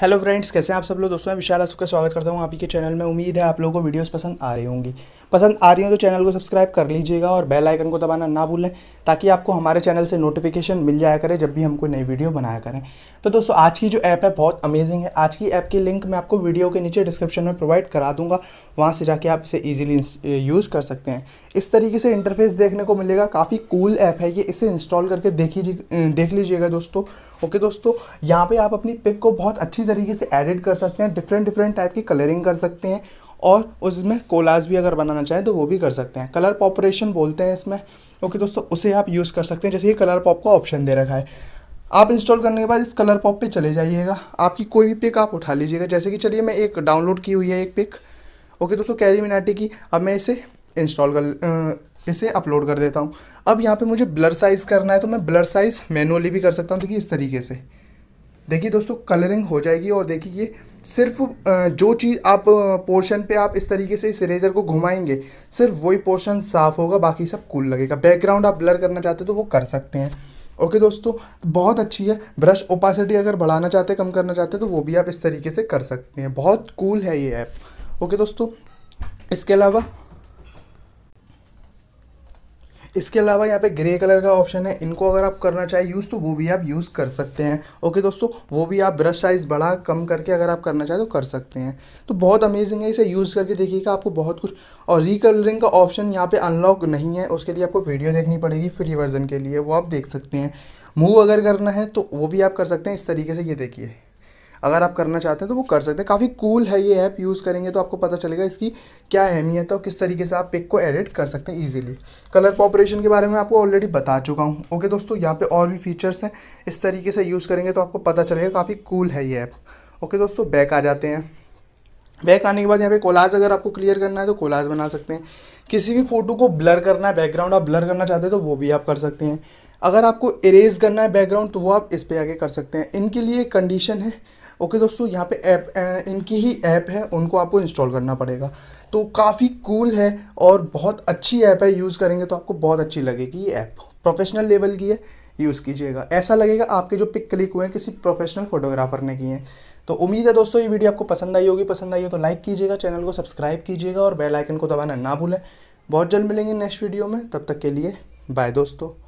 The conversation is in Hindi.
हेलो फ्रेंड्स कैसे हैं आप सब लोग दोस्तों मैं विशाल आपका स्वागत करता हूं आपके चैनल में उम्मीद है आप लोगों को वीडियोस पसंद आ रही होंगी पसंद आ रही हो तो चैनल को सब्सक्राइब कर लीजिएगा और बेल आइकन को दबाना ना भूलें ताकि आपको हमारे चैनल से नोटिफिकेशन मिल जाया करे जब भी हम कोई नई वीडियो बनाया करें तो दोस्तों आज की जो ऐप है बहुत अमेजिंग है आज की ऐप की लिंक मैं आपको वीडियो के नीचे डिस्क्रिप्शन में प्रोवाइड करा दूंगा वहाँ से जाके आप इसे ईजिली यूज़ कर सकते हैं इस तरीके से इंटरफेस देखने को मिलेगा काफ़ी कूल ऐप है ये इसे इंस्टॉल करके देखी देख लीजिएगा दोस्तों ओके दोस्तों यहाँ पर आप अपनी पिक को बहुत अच्छी तरीके से एडिट कर सकते हैं डिफरेंट डिफरेंट टाइप की कलरिंग कर सकते हैं और उसमें कोलाज भी अगर बनाना चाहें तो वो भी कर सकते हैं कलर पॉपरेशन बोलते हैं इसमें ओके okay, दोस्तों उसे आप यूज़ कर सकते हैं जैसे ये कलर पॉप का ऑप्शन दे रखा है आप इंस्टॉल करने के बाद इस कलर पॉप पे चले जाइएगा आपकी कोई भी पिक आप उठा लीजिएगा जैसे कि चलिए मैं एक डाउनलोड की हुई है एक पिक ओके दोस्तों कैरी मिनाटी की अब मैं इसे इंस्टॉल कर इसे अपलोड कर देता हूँ अब यहाँ पर मुझे ब्लर साइज़ करना है तो मैं ब्लर साइज़ मैनुअली भी कर सकता हूँ देखिए इस तरीके से देखिए दोस्तों कलरिंग हो जाएगी और देखिए ये सिर्फ जो चीज़ आप पोर्शन पे आप इस तरीके से इस इरेजर को घुमाएंगे सिर्फ वही पोर्शन साफ़ होगा बाकी सब कूल लगेगा बैकग्राउंड आप ब्लर करना चाहते हैं तो वो कर सकते हैं ओके दोस्तों बहुत अच्छी है ब्रश ओपासिटी अगर बढ़ाना चाहते कम करना चाहते तो वो भी आप इस तरीके से कर सकते हैं बहुत कूल है ये ऐप ओके दोस्तों इसके अलावा इसके अलावा यहाँ पे ग्रे कलर का ऑप्शन है इनको अगर आप करना चाहें यूज़ तो वो भी आप यूज़ कर सकते हैं ओके दोस्तों वो भी आप ब्रश साइज़ बड़ा कम करके अगर आप करना चाहें तो कर सकते हैं तो बहुत अमेजिंग है इसे यूज़ करके देखिएगा आपको बहुत कुछ और रिकलरिंग का ऑप्शन यहाँ पर अनलॉक नहीं है उसके लिए आपको वीडियो देखनी पड़ेगी फ्री वर्जन के लिए वो आप देख सकते हैं मूव अगर करना है तो वो भी आप कर सकते हैं इस तरीके से ये देखिए अगर आप करना चाहते हैं तो वो कर सकते हैं काफ़ी कूल है ये ऐप यूज़ करेंगे तो आपको पता चलेगा इसकी क्या अहमियत है और किस तरीके से आप पिक को एडिट कर सकते हैं ईजिली कलर कॉपरेशन के बारे में आपको ऑलरेडी बता चुका हूँ ओके दोस्तों यहाँ पर और भी फीचर्स हैं इस तरीके से यूज़ करेंगे तो आपको पता चलेगा काफ़ी कूल है ये ऐप ओके दोस्तों बैक आ जाते हैं बैक आने के बाद यहाँ पे कोलाज अगर आपको क्लियर करना है तो कोलाज बना सकते हैं किसी भी फोटो को ब्लर करना है बैकग्राउंड आप ब्लर करना चाहते हैं तो वो भी आप कर सकते हैं अगर आपको इरेज करना है बैकग्राउंड तो वो आप इस पर आगे कर सकते हैं इनके लिए कंडीशन है ओके दोस्तों यहाँ पे ऐप इनकी ही ऐप है उनको आपको इंस्टॉल करना पड़ेगा तो काफ़ी कूल है और बहुत अच्छी ऐप है यूज़ करेंगे तो आपको बहुत अच्छी लगेगी ये ऐप प्रोफेशनल लेवल की है यूज़ कीजिएगा ऐसा लगेगा आपके जो पिक क्लिक हुए हैं किसी प्रोफेशनल फोटोग्राफर ने किए हैं तो उम्मीद है दोस्तों ये वीडियो आपको पसंद आई होगी पसंद आई हो तो लाइक कीजिएगा चैनल को सब्सक्राइब कीजिएगा और बेल आइकन को दबाना ना भूलें बहुत जल्द मिलेंगे नेक्स्ट वीडियो में तब तक के लिए बाय दोस्तों